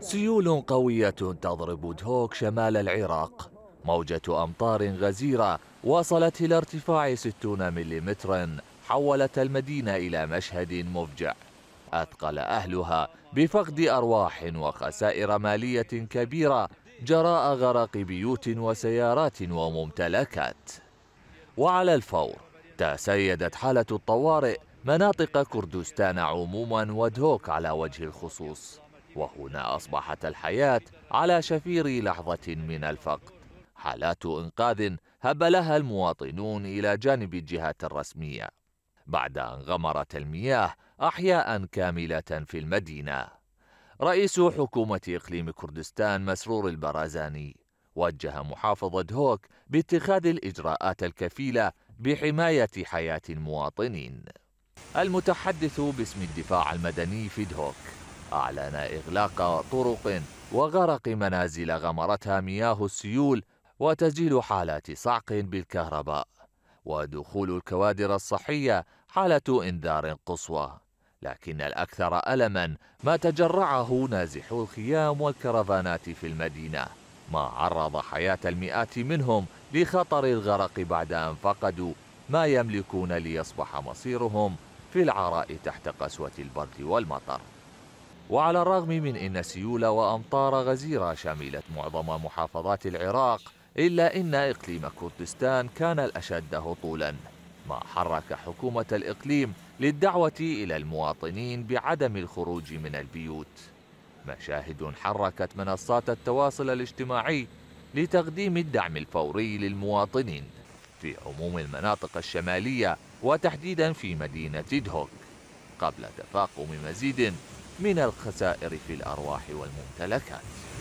سيول قوية تضرب دهوك شمال العراق موجة أمطار غزيرة وصلت إلى ارتفاع 60 ملم حولت المدينة إلى مشهد مفجع أثقل أهلها بفقد أرواح وخسائر مالية كبيرة جراء غرق بيوت وسيارات وممتلكات وعلى الفور تسيدت حالة الطوارئ مناطق كردستان عموما ودهوك على وجه الخصوص وهنا أصبحت الحياة على شفير لحظة من الفقد حالات إنقاذ هبلها المواطنون إلى جانب الجهات الرسمية بعد أن غمرت المياه أحياء كاملة في المدينة رئيس حكومة إقليم كردستان مسرور البرازاني وجه محافظة هوك باتخاذ الإجراءات الكفيلة بحماية حياة المواطنين المتحدث باسم الدفاع المدني في دهوك أعلن إغلاق طرق وغرق منازل غمرتها مياه السيول وتسجيل حالات صعق بالكهرباء ودخول الكوادر الصحية حالة إنذار قصوى لكن الأكثر ألما ما تجرعه نازحو الخيام والكرفانات في المدينة ما عرض حياة المئات منهم لخطر الغرق بعد أن فقدوا ما يملكون ليصبح مصيرهم في العراء تحت قسوة البرد والمطر وعلى الرغم من أن سيول وأمطار غزيرة شملت معظم محافظات العراق إلا أن إقليم كردستان كان الأشد هطولاً ما حرك حكومة الإقليم للدعوة إلى المواطنين بعدم الخروج من البيوت مشاهد حركت منصات التواصل الاجتماعي لتقديم الدعم الفوري للمواطنين في عموم المناطق الشمالية وتحديدا في مدينة دهوك قبل تفاقم مزيد من الخسائر في الأرواح والممتلكات